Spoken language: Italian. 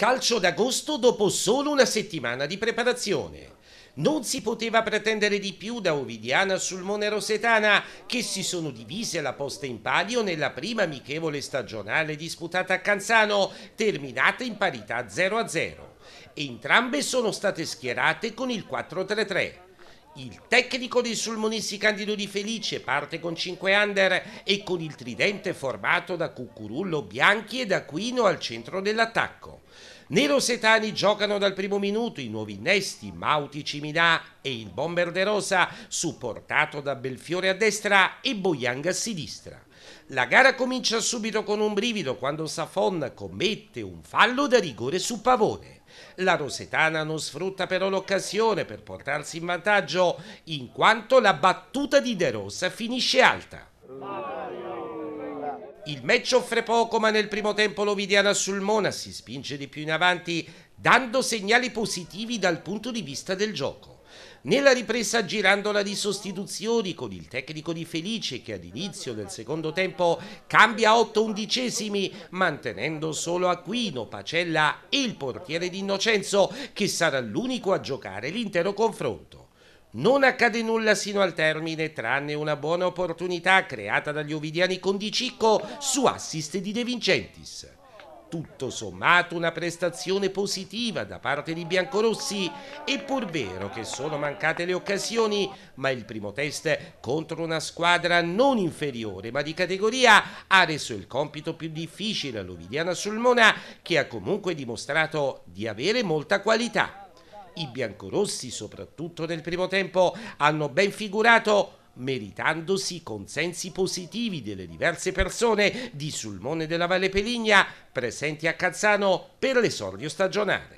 Calcio d'agosto dopo solo una settimana di preparazione. Non si poteva pretendere di più da Ovidiana sul Monerosetana, che si sono divise la posta in palio nella prima amichevole stagionale disputata a Canzano, terminata in parità 0-0. Entrambe sono state schierate con il 4-3-3. Il tecnico dei Sulmonisti Candido di Felice parte con 5 under e con il tridente formato da Cucurullo Bianchi ed Aquino al centro dell'attacco. Nero Setani giocano dal primo minuto i nuovi innesti Mauti Ciminà e il Bomber De Rosa supportato da Belfiore a destra e Boianga a sinistra. La gara comincia subito con un brivido quando Safon commette un fallo da rigore su Pavone. La Rosetana non sfrutta però l'occasione per portarsi in vantaggio in quanto la battuta di De Rosa finisce alta. Il match offre poco ma nel primo tempo l'Ovidiana sul Mona si spinge di più in avanti dando segnali positivi dal punto di vista del gioco. Nella ripresa girandola di sostituzioni con il tecnico di Felice che all'inizio del secondo tempo cambia 8 undicesimi mantenendo solo Aquino, Pacella e il portiere di Innocenzo che sarà l'unico a giocare l'intero confronto. Non accade nulla sino al termine, tranne una buona opportunità creata dagli Ovidiani con Di Cicco su assist di De Vincentis tutto sommato una prestazione positiva da parte di Biancorossi, è pur vero che sono mancate le occasioni, ma il primo test contro una squadra non inferiore ma di categoria ha reso il compito più difficile all'Ovidiana Sulmona che ha comunque dimostrato di avere molta qualità. I biancorossi, soprattutto nel primo tempo, hanno ben figurato meritandosi consensi positivi delle diverse persone di Sulmone della Valle Peligna presenti a Cazzano per l'esordio stagionale.